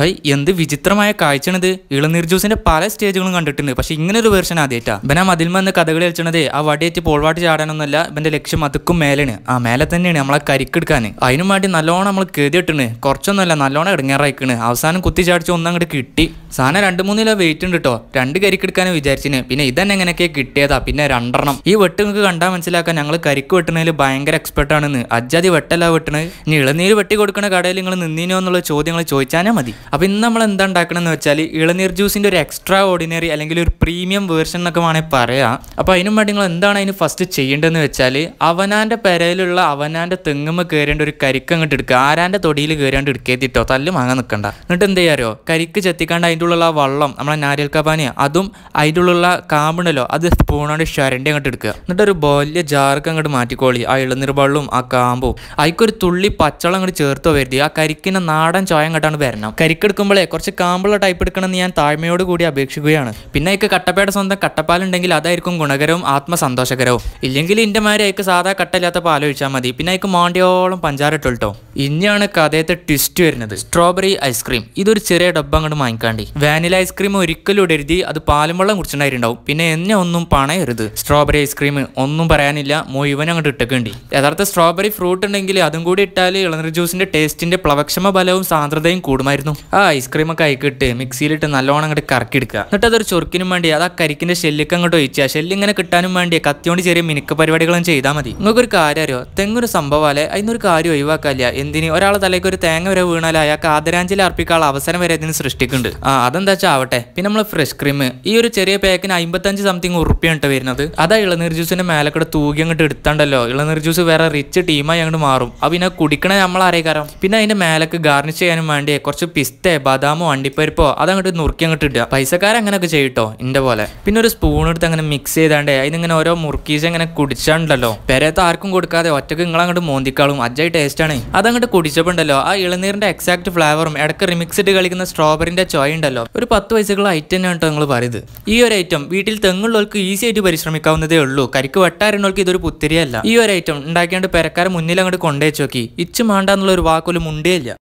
high എന്ത് വിചിത്രമായ കാഴ്ചണത് ഇളനീർ ജ്യൂസിന്റെ പല സ്റ്റേജുകളും കണ്ടിട്ടുണ്ട് പക്ഷെ ഇങ്ങനെ ഒരു വേർഷൻ ആദ്യമായിട്ടാ ഇവൻ ആ മതിൽ വന്ന് കഥകളി കളിച്ചണത് ആ വടിയേറ്റ് പോൾവാട്ട് ചാടാനൊന്നല്ല ഇവന്റെ ലക്ഷ്യം അതുക്കും മേലാണ് ആ മേലെ തന്നെയാണ് നമ്മളെ കരിക്കെടുക്കാൻ അതിനു വേണ്ടി നല്ലോണം നമ്മൾ കരുതിയിട്ടുണ്ട് കുറച്ചൊന്നുമല്ല നല്ലോണം ഇടങ്ങേറായിക്കണ് അവസാനം കുത്തി ചാടിച്ച് ഒന്നും അങ്ങോട്ട് കിട്ടി സാധനം രണ്ട് മൂന്ന് കിലോ വെയിറ്റ് ഉണ്ട് കേട്ടോ രണ്ട് കരിക്കെടുക്കാനും വിചാരിച്ചിന് പിന്നെ ഇതന്നെ എങ്ങനെയൊക്കെ കിട്ടിയതാ പിന്നെ രണ്ടെണ്ണം ഈ വെട്ട് നിങ്ങൾക്ക് കണ്ടാൽ മനസ്സിലാക്കാൻ ഞങ്ങൾ കരിക്ക് വെട്ടണതിൽ ഭയങ്കര എക്സ്പെർട്ട് ആണെന്ന് അജ്ജാതി വെട്ടല്ല വെട്ടണത് ഇനി ഇളനീര് വെട്ടി കൊടുക്കുന്ന കടയിൽ നിങ്ങൾ നിന്നീനോ എന്നുള്ള ചോദ്യങ്ങൾ ചോദിച്ചാനേ മതി അപ്പോൾ ഇന്ന് നമ്മൾ എന്താ ഉണ്ടാക്കണമെന്ന് വെച്ചാൽ ഇളനീർ ജ്യൂസിൻ്റെ ഒരു എക്സ്ട്രാ ഓർഡിനറി അല്ലെങ്കിൽ ഒരു പ്രീമിയം വേർഷൻ എന്നൊക്കെ വേണമെങ്കിൽ പറയാം അപ്പോൾ അതിനും വേണ്ടി നിങ്ങൾ എന്താണ് അതിന് ഫസ്റ്റ് ചെയ്യേണ്ടതെന്ന് വെച്ചാൽ അവനാൻ്റെ പെരയിലുള്ള അവനാൻ്റെ തെങ്ങുമ്പ് കയറേണ്ട ഒരു കരിക്ക് അങ്ങോട്ട് എടുക്കുക ആരാൻ്റെ തൊടിയിൽ കയറേണ്ട എടുക്കേത്തിട്ടോ തല്ലും മാങ്ങാൻ നിൽക്കണ്ട എന്നിട്ട് എന്ത് ചെയ്യാറോ കരിക്ക് ചെത്തിക്കാണ്ട് അതിൻ്റെ ഉള്ള വള്ളം നമ്മളെ നാരിയൽ അതും അതിൻ്റെ ഉള്ള കാമ്പുണ്ടല്ലോ അത് സ്പൂണോണ്ട് ഷരണ്ടി അങ്ങോട്ട് എടുക്കുക എന്നിട്ട് ഒരു വലിയ ജാർക്ക് അങ്ങോട്ട് മാറ്റിക്കോളി ആ ഇളനീർ വെള്ളവും ആ കാമ്പും അതിക്കൊരു തുള്ളി പച്ചളം അങ്ങോട്ട് ചേർത്തോ വരുത്തി ആ കരിക്കിനെ നാടൻ ചോയം അങ്ങോട്ടാണ് വരണം കരിക്ക് ബ്രേക്ക് എടുക്കുമ്പോഴേ കുറച്ച് കാമ്പുള്ള ടൈപ്പ് എടുക്കണമെന്ന് ഞാൻ താഴ്മയോട് കൂടി അപേക്ഷിക്കുകയാണ് പിന്നെ എനിക്ക് കട്ടപ്പയുടെ സ്വന്തം കട്ടപ്പാലുണ്ടെങ്കിൽ അതായിരിക്കും ഗുണകരവും ആത്മസന്തോഷകരവും ഇല്ലെങ്കിൽ ഇന്റെ മാതിരി അയക്ക് സാധാ കട്ടയില്ലാത്ത പാൽ ഒഴിച്ചാൽ മതി പിന്നെ അയക്ക് മാണ്ടിയോളം പഞ്ചാര ഇട്ടു കേട്ടോ ഇനിയാണ് കഥയത്തെ ട്വിസ്റ്റ് വരുന്നത് സ്ട്രോബെറി ഐസ്ക്രീം ഇതൊരു ചെറിയ ഡബ്ബ അങ്ങോട്ട് വാങ്ങിക്കാണ്ടി വാനില ഐസ്ക്രീം ഒരിക്കലും ഇടരുതി അത് പാലും വെള്ളം കുടിച്ചിട്ടുണ്ടായിട്ടുണ്ടാവും പിന്നെ എന്നെ ഒന്നും പണയരുത് സ്ട്രോബെറി ഐസ്ക്രീം ഒന്നും പറയാനില്ല മുഴുവൻ അങ്ങോട്ട് ഇട്ടൊക്കെണ്ടി യഥാർത്ഥ സ്ട്രോബെറി ഫ്രൂട്ട് ഉണ്ടെങ്കിൽ അതും കൂടി ഇട്ടാൽ ഇളനീർ ജ്യൂസിന്റെ ടേസ്റ്റിന്റെ പ്ലവക്ഷമ ബലവും സാന്ദ്രതയും കൂടുമായിരുന്നു ആ ഒക്കെ അയക്കിട്ട് മിക്സിയിലിട്ട് നല്ലോണം അങ്ങോട്ട് കറക്കിയെടുക്കുക എന്നിട്ട് അതൊരു ചൊറുക്കിനും വേണ്ടി അത് ആ കരിക്കിന്റെ ഷെല്ലിക്ക് അങ്ങോട്ട് ഒഴിച്ചാൽ ഷെല്ലിങ്ങനെ കിട്ടാനും വേണ്ടി കത്തിയോണ്ട് ചെറിയ മിനുക്ക പരിപാടികളും ചെയ്താൽ മതി നിങ്ങൾക്ക് ഒരു കാര്യം അറിയോ തെങ്ങൊരു സംഭവമല്ലേ അതിനൊരു കാര്യം ഒഴിവാക്കാല്ല എന്തിന് ഒരാളെ തലേക്ക് ഒരു തേങ്ങ വരെ വീണാലും അയാൾക്ക് ആദരാഞ്ജലി അർപ്പിക്കാനുള്ള അവസരം വരെ ഇതിന് സൃഷ്ടിക്കുന്നുണ്ട് ആ അതെന്താ വെച്ചാൽ ആവട്ടെ പിന്നെ നമ്മൾ ഫ്രഷ് ക്രീം ഈ ഒരു ചെറിയ പാക്കിന് അമ്പത്തഞ്ച് സംതിങ് ഉറുപ്പിയാണ് വരുന്നത് അതാ ഇളനീർ ജ്യൂസിൻ്റെ മേലക്കൂടെ തൂകി അങ്ങോട്ട് എടുത്തണ്ടല്ലോ ഇളനീർ ജ്യൂസ് വേറെ റിച്ച് ടീമായി അങ്ങോട്ട് മാറും അപ്പൊ പിന്നെ കുടിക്കണേ നമ്മൾ അറിയിക്കാരം പിന്നെ അതിന്റെ മേലക്ക് ഗാർണിഷ് ചെയ്യാനും വേണ്ടി കുറച്ച് പിസ് പിസ്തേ ബദാമോ അണ്ടിപ്പരിപ്പോ അതങ്ങോട്ട് നുറുക്കി അങ്ങോട്ട് പൈസക്കാരെ അങ്ങനെയൊക്കെ ചെയ്യട്ടോ ഇന്റെ പോലെ പിന്നെ ഒരു സ്പൂൺ എടുത്ത് അങ്ങനെ മിക്സ് ചെയ്താണ്ട് അതിനിങ്ങനെ ഓരോ മുറുക്കീസ് ഇങ്ങനെ കുടിച്ചാണ്ടല്ലോ പെരത്ത് ആർക്കും കൊടുക്കാതെ ഒറ്റക്ക് അങ്ങോട്ട് മോന്തിക്കാളും അജ്ജായി ടേസ്റ്റാണ് അതങ്ങോട്ട് കുടിച്ചപ്പോണ്ടല്ലോ ആ ഇളനീറിന്റെ എക്സാക്ട് ഫ്ലേവറും ഇടക്ക് റിമിക്സ് ഇട്ട് കളിക്കുന്ന സ്ട്രോബെറിൻ്റെ ചോയ ഉണ്ടല്ലോ ഒരു പത്ത് പൈസക്കുള്ള ഐറ്റം കേട്ടോ നിങ്ങൾ പറയുന്നത് ഈ ഒരു ഐറ്റം വീട്ടിൽ തെങ്ങുള്ളവർക്ക് ഈസി ആയിട്ട് പരിശ്രമിക്കാവുന്നതേ ഉള്ളൂ കരിക്ക് വെട്ടാരുന്നവർക്ക് ഇതൊരു പുത്തിരിയല്ല ഈ ഒരു ഐറ്റം ഉണ്ടാക്കിയാണ്ട് പെരക്കാരെ മുന്നിൽ അങ്ങോട്ട് കൊണ്ടുവച്ചു നോക്കി ഇച്ചു മാണ്ടാന്നുള്ള ഒരു വാക്കൊരു മുണ്ടേ ഇല്ല